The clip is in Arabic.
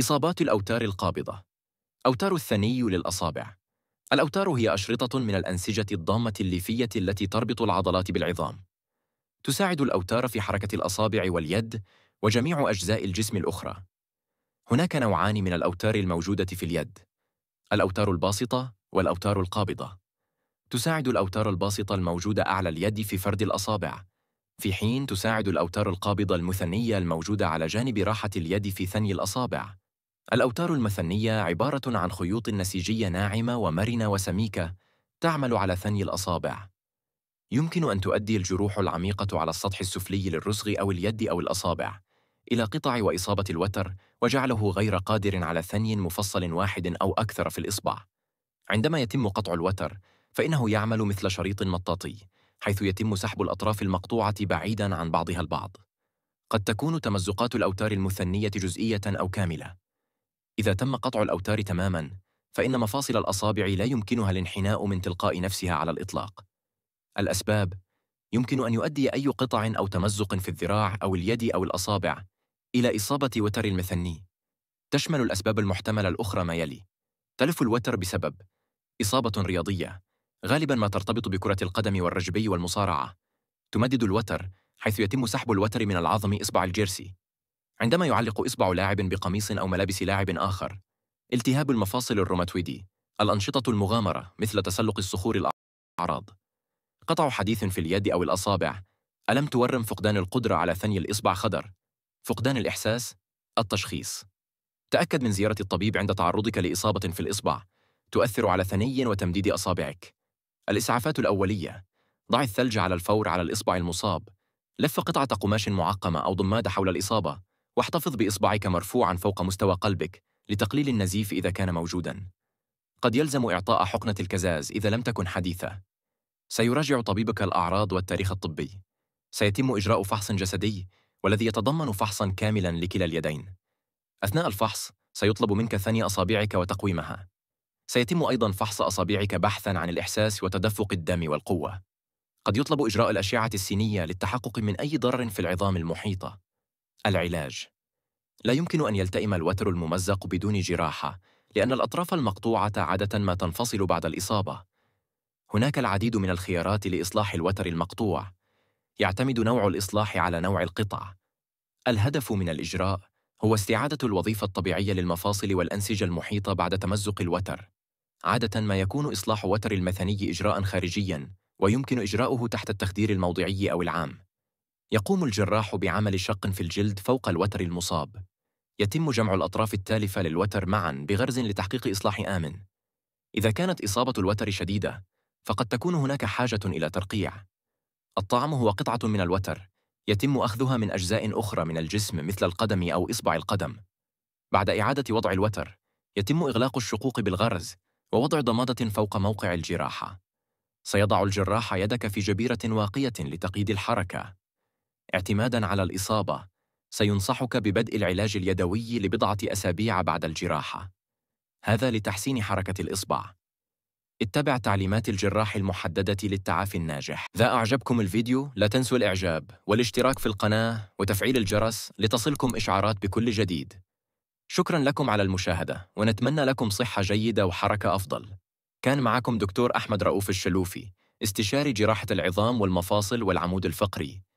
إصابات الأوتار القابضة أوتار الثني للأصابع الأوتار هي أشرطة من الأنسجة الضامة الليفية التي تربط العضلات بالعظام تساعد الأوتار في حركة الأصابع واليد وجميع أجزاء الجسم الأخرى هناك نوعان من الأوتار الموجودة في اليد الأوتار الباسطة والأوتار القابضة تساعد الأوتار الباسطة الموجودة أعلى اليد في فرد الأصابع في حين تساعد الأوتار القابضة المثنية الموجودة على جانب راحة اليد في ثني الأصابع الأوتار المثنية عبارة عن خيوط نسيجية ناعمة ومرنة وسميكة تعمل على ثني الأصابع. يمكن أن تؤدي الجروح العميقة على السطح السفلي للرسغ أو اليد أو الأصابع إلى قطع وإصابة الوتر وجعله غير قادر على ثني مفصل واحد أو أكثر في الإصبع. عندما يتم قطع الوتر، فإنه يعمل مثل شريط مطاطي، حيث يتم سحب الأطراف المقطوعة بعيداً عن بعضها البعض. قد تكون تمزقات الأوتار المثنية جزئية أو كاملة، إذا تم قطع الأوتار تماماً، فإن مفاصل الأصابع لا يمكنها الانحناء من تلقاء نفسها على الإطلاق. الأسباب يمكن أن يؤدي أي قطع أو تمزق في الذراع أو اليد أو الأصابع إلى إصابة وتر المثني. تشمل الأسباب المحتملة الأخرى ما يلي: تلف الوتر بسبب إصابة رياضية، غالبا ما ترتبط بكرة القدم والرجبي والمصارعة. تمدد الوتر حيث يتم سحب الوتر من العظم إصبع الجيرسي عندما يعلق إصبع لاعب بقميص أو ملابس لاعب آخر التهاب المفاصل الروماتويدي الأنشطة المغامرة مثل تسلق الصخور الأعراض قطع حديث في اليد أو الأصابع ألم تورم فقدان القدرة على ثني الإصبع خدر فقدان الإحساس التشخيص تأكد من زيارة الطبيب عند تعرضك لإصابة في الإصبع تؤثر على ثني وتمديد أصابعك الإسعافات الأولية ضع الثلج على الفور على الإصبع المصاب لف قطعة قماش معقمة أو ضماد حول الإصابة واحتفظ بإصبعك مرفوعا فوق مستوى قلبك لتقليل النزيف إذا كان موجوداً. قد يلزم إعطاء حقنة الكزاز إذا لم تكن حديثة. سيراجع طبيبك الأعراض والتاريخ الطبي. سيتم إجراء فحص جسدي والذي يتضمن فحصا كاملا لكلا اليدين. أثناء الفحص سيطلب منك ثني أصابعك وتقويمها. سيتم أيضا فحص أصابعك بحثا عن الإحساس وتدفق الدم والقوة. قد يطلب إجراء الأشعة السينية للتحقق من أي ضرر في العظام المحيطة. العلاج لا يمكن أن يلتئم الوتر الممزق بدون جراحة لأن الأطراف المقطوعة عادة ما تنفصل بعد الإصابة هناك العديد من الخيارات لإصلاح الوتر المقطوع يعتمد نوع الإصلاح على نوع القطع الهدف من الإجراء هو استعادة الوظيفة الطبيعية للمفاصل والأنسجة المحيطة بعد تمزق الوتر عادة ما يكون إصلاح وتر المثني إجراء خارجياً ويمكن إجراؤه تحت التخدير الموضعي أو العام يقوم الجراح بعمل شق في الجلد فوق الوتر المصاب. يتم جمع الأطراف التالفة للوتر معًا بغرز لتحقيق إصلاح آمن. إذا كانت إصابة الوتر شديدة، فقد تكون هناك حاجة إلى ترقيع. الطعم هو قطعة من الوتر، يتم أخذها من أجزاء أخرى من الجسم مثل القدم أو إصبع القدم. بعد إعادة وضع الوتر، يتم إغلاق الشقوق بالغرز ووضع ضمادة فوق موقع الجراحة. سيضع الجراح يدك في جبيرة واقية لتقييد الحركة. اعتماداً على الإصابة، سينصحك ببدء العلاج اليدوي لبضعة أسابيع بعد الجراحة. هذا لتحسين حركة الإصبع. اتبع تعليمات الجراح المحددة للتعافي الناجح. إذا أعجبكم الفيديو لا تنسوا الإعجاب والاشتراك في القناة وتفعيل الجرس لتصلكم إشعارات بكل جديد. شكرا لكم على المشاهدة ونتمنى لكم صحة جيدة وحركة أفضل. كان معكم دكتور أحمد رؤوف الشلوفي استشاري جراحة العظام والمفاصل والعمود الفقري.